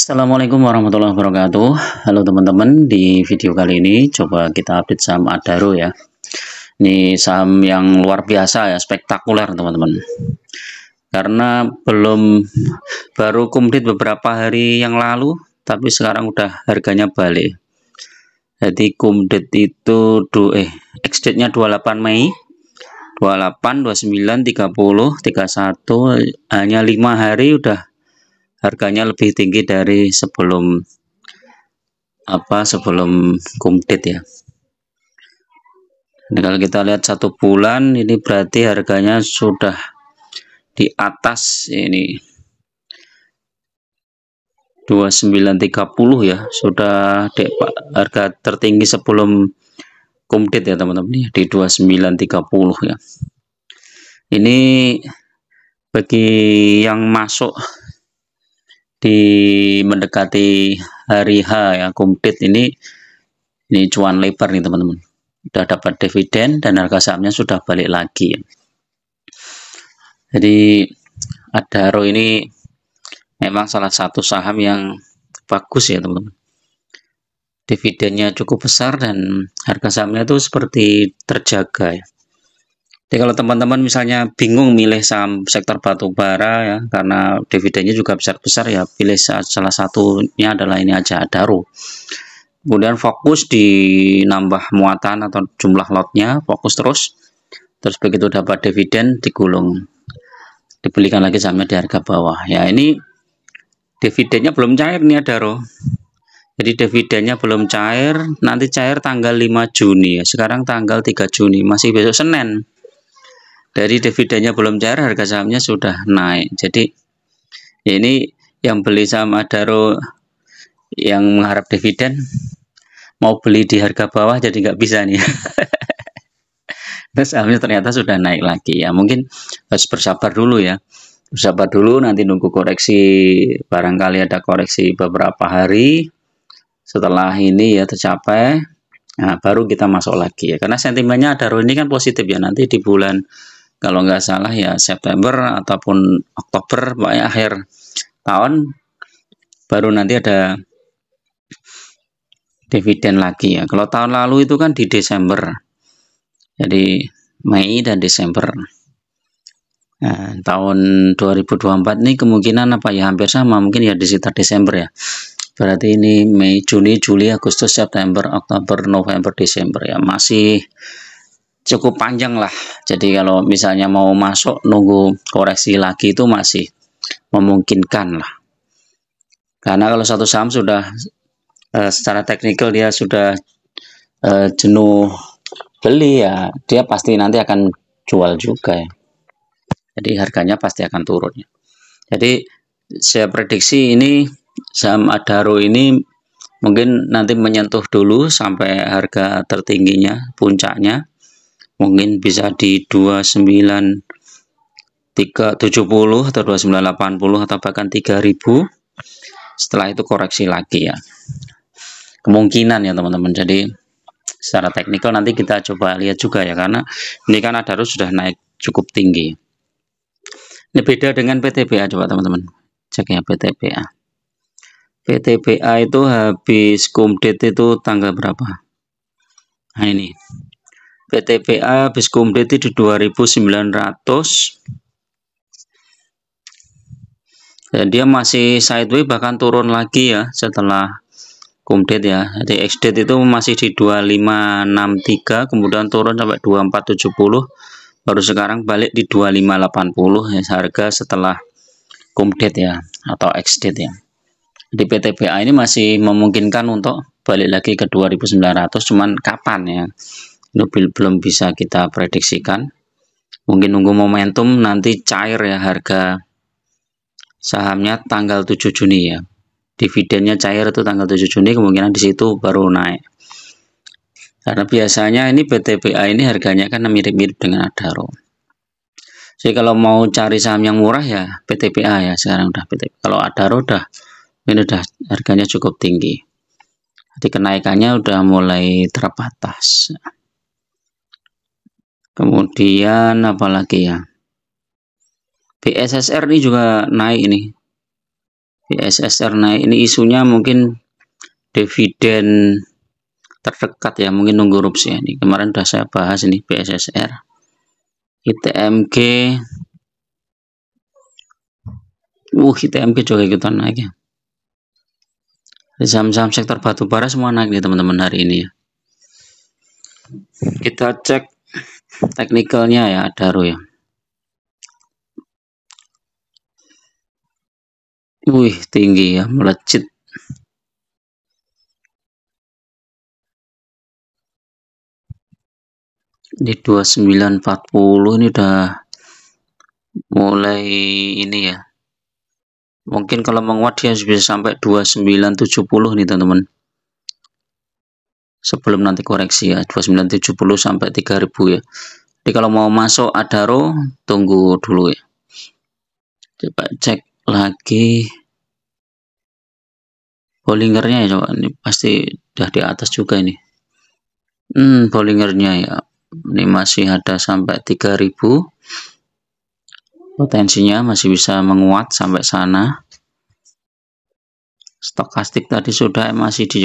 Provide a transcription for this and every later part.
Assalamualaikum warahmatullahi wabarakatuh Halo teman-teman di video kali ini coba kita update saham Adaro ya Ini saham yang luar biasa ya spektakuler teman-teman Karena belum baru komplit beberapa hari yang lalu Tapi sekarang udah harganya balik Jadi kumdit itu do, eh, date nya 28 Mei 28, 29, 30, 31 hanya 5 hari udah harganya lebih tinggi dari sebelum apa sebelum kumdit ya ini kalau kita lihat satu bulan ini berarti harganya sudah di atas ini 2930 ya sudah dek, harga tertinggi sebelum kumdit ya teman-teman ya, di 2930 ya ini bagi yang masuk di mendekati hari H ya kumpit ini ini cuan lebar nih teman-teman sudah dapat dividen dan harga sahamnya sudah balik lagi jadi Adaro ini memang salah satu saham yang bagus ya teman-teman dividennya cukup besar dan harga sahamnya itu seperti terjaga ya jadi kalau teman-teman misalnya bingung milih saham sektor batu bara ya karena dividennya juga besar-besar ya pilih salah satunya adalah ini aja Daru. Kemudian fokus di nambah muatan atau jumlah lotnya, fokus terus. Terus begitu dapat dividen digulung. Dibelikan lagi sahamnya di harga bawah. Ya ini dividennya belum cair nih ya, Daru. Jadi dividennya belum cair, nanti cair tanggal 5 Juni ya. Sekarang tanggal 3 Juni, masih besok Senin dari dividennya belum cair harga sahamnya sudah naik jadi ini yang beli saham Adaro yang mengharap dividen mau beli di harga bawah jadi nggak bisa nih sahamnya ternyata sudah naik lagi ya mungkin harus bersabar dulu ya bersabar dulu nanti nunggu koreksi barangkali ada koreksi beberapa hari setelah ini ya tercapai nah, baru kita masuk lagi ya karena sentimennya Adaro ini kan positif ya nanti di bulan kalau nggak salah ya September ataupun Oktober pokoknya akhir tahun baru nanti ada dividen lagi ya kalau tahun lalu itu kan di Desember jadi Mei dan Desember nah, tahun 2024 ini kemungkinan apa ya hampir sama mungkin ya di sekitar Desember ya berarti ini Mei Juni Juli Agustus September Oktober November Desember ya masih cukup panjang lah jadi kalau misalnya mau masuk nunggu koreksi lagi itu masih memungkinkan lah karena kalau satu saham sudah e, secara teknikal dia sudah e, jenuh beli ya dia pasti nanti akan jual juga ya jadi harganya pasti akan turun ya. jadi saya prediksi ini saham Adaro ini mungkin nanti menyentuh dulu sampai harga tertingginya puncaknya mungkin bisa di 29 370 atau 2980 atau bahkan 3000 setelah itu koreksi lagi ya kemungkinan ya teman-teman jadi secara teknikal nanti kita coba lihat juga ya karena ini kan ada harus sudah naik cukup tinggi ini beda dengan PTBA coba teman-teman cek ya PTBA PTBA itu habis kumdet itu tanggal berapa nah ini PTPA habis komplit di 2900 dan ya, dia masih sideways bahkan turun lagi ya setelah kumdet ya jadi XDate itu masih di 2563 kemudian turun sampai 2470 baru sekarang balik di 2580 ya harga setelah kumdet ya atau XDate ya di PTPA ini masih memungkinkan untuk balik lagi ke 2900 cuman kapan ya ini belum bisa kita prediksikan mungkin nunggu momentum nanti cair ya harga sahamnya tanggal 7 Juni ya dividennya cair itu tanggal 7 Juni kemungkinan di situ baru naik karena biasanya ini PTBA ini harganya kan mirip-mirip dengan Adaro jadi kalau mau cari saham yang murah ya PTBA ya sekarang udah PTBA kalau Adaro udah ini udah harganya cukup tinggi jadi kenaikannya udah mulai terbatas kemudian apalagi ya BSSR ini juga naik ini BSSR naik ini isunya mungkin dividen terdekat ya mungkin nunggu rups ya ini kemarin sudah saya bahas ini BSSR ITMG uh ITMG juga kita naik ya saham-saham sektor batubara semua naik nih teman-teman hari ini ya kita cek teknikalnya ya ada ya wih tinggi ya melejit ini 2940 ini udah mulai ini ya mungkin kalau menguat dia bisa sampai 2970 nih teman-teman sebelum nanti koreksi ya 2970 sampai 3000 ya jadi kalau mau masuk ada row tunggu dulu ya coba cek lagi bollingernya ya coba ini pasti udah di atas juga ini hmm bollingernya ya ini masih ada sampai 3000 potensinya masih bisa menguat sampai sana stokastik tadi sudah masih di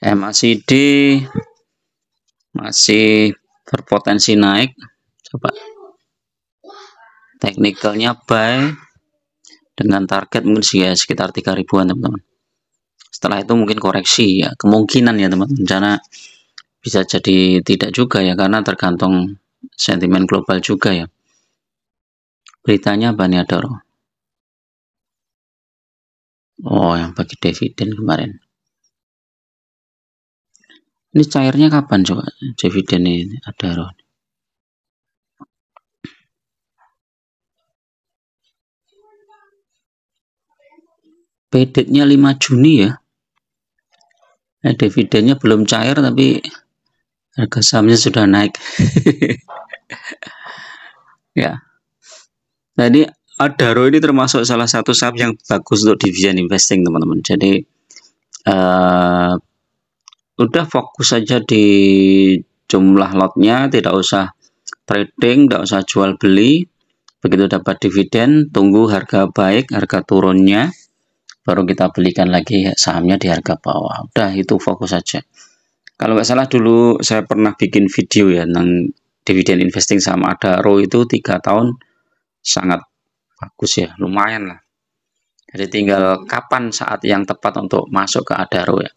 Eh, MACD masih berpotensi naik coba teknikalnya buy dengan target mungkin sih ya sekitar 3000 an teman-teman setelah itu mungkin koreksi ya kemungkinan ya teman-teman karena bisa jadi tidak juga ya karena tergantung sentimen global juga ya beritanya Baniadoro oh yang bagi dividen kemarin ini cairnya kapan coba dividen ini ada roh? Bedetnya 5 Juni ya. Nah, eh, dividennya belum cair tapi harga sahamnya sudah naik. ya. Jadi nah, Adaro ini termasuk salah satu saham yang bagus untuk dividen investing teman-teman. Jadi eh, udah fokus saja di jumlah lotnya tidak usah trading tidak usah jual beli begitu dapat dividen tunggu harga baik harga turunnya baru kita belikan lagi sahamnya di harga bawah udah itu fokus saja kalau nggak salah dulu saya pernah bikin video ya tentang dividen investing sama ada row itu tiga tahun sangat bagus ya lumayan lah jadi tinggal kapan saat yang tepat untuk masuk ke Adaro ya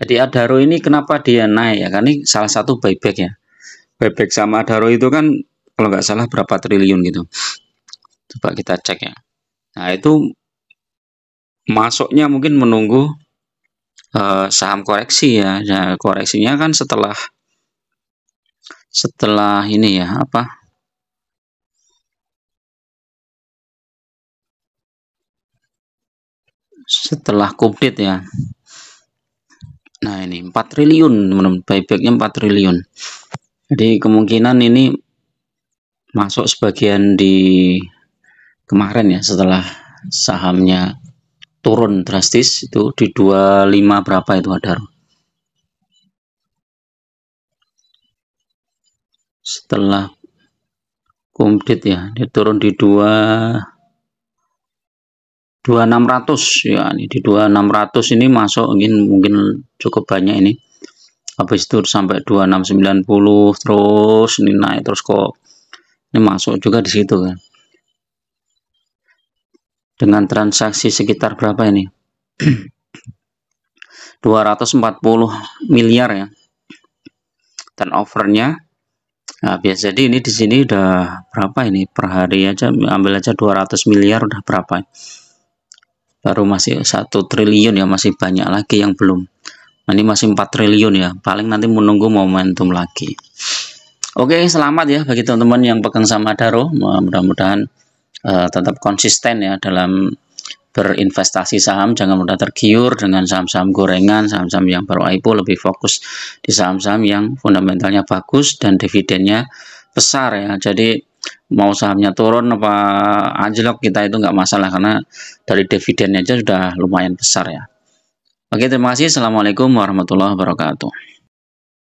jadi Adaro ini kenapa dia naik ya karena ini salah satu buyback ya buyback sama Adaro itu kan kalau nggak salah berapa triliun gitu coba kita cek ya nah itu masuknya mungkin menunggu uh, saham koreksi ya nah, koreksinya kan setelah setelah ini ya apa setelah komplit ya Nah ini 4 triliun teman-teman buybacknya 4 triliun jadi kemungkinan ini masuk sebagian di kemarin ya setelah sahamnya turun drastis itu di 25 berapa itu ada setelah komplit ya dia turun di 2 2600 ya ini di 2600 ini masuk mungkin mungkin cukup banyak ini habis itu sampai 2690 terus ini naik terus kok ini masuk juga di situ kan dengan transaksi sekitar berapa ini 240 miliar ya overnya nah, biasa jadi ini di sini udah berapa ini per hari aja ambil aja 200 miliar udah berapa ya? baru masih satu triliun ya masih banyak lagi yang belum nah, ini masih 4 triliun ya paling nanti menunggu momentum lagi oke selamat ya bagi teman-teman yang pegang sama Daro mudah-mudahan uh, tetap konsisten ya dalam berinvestasi saham jangan mudah tergiur dengan saham-saham gorengan saham-saham yang baru IPO lebih fokus di saham-saham yang fundamentalnya bagus dan dividennya besar ya jadi mau sahamnya turun apa anjlok kita itu nggak masalah karena dari dividennya aja sudah lumayan besar ya. Oke terima kasih. Assalamualaikum warahmatullahi wabarakatuh.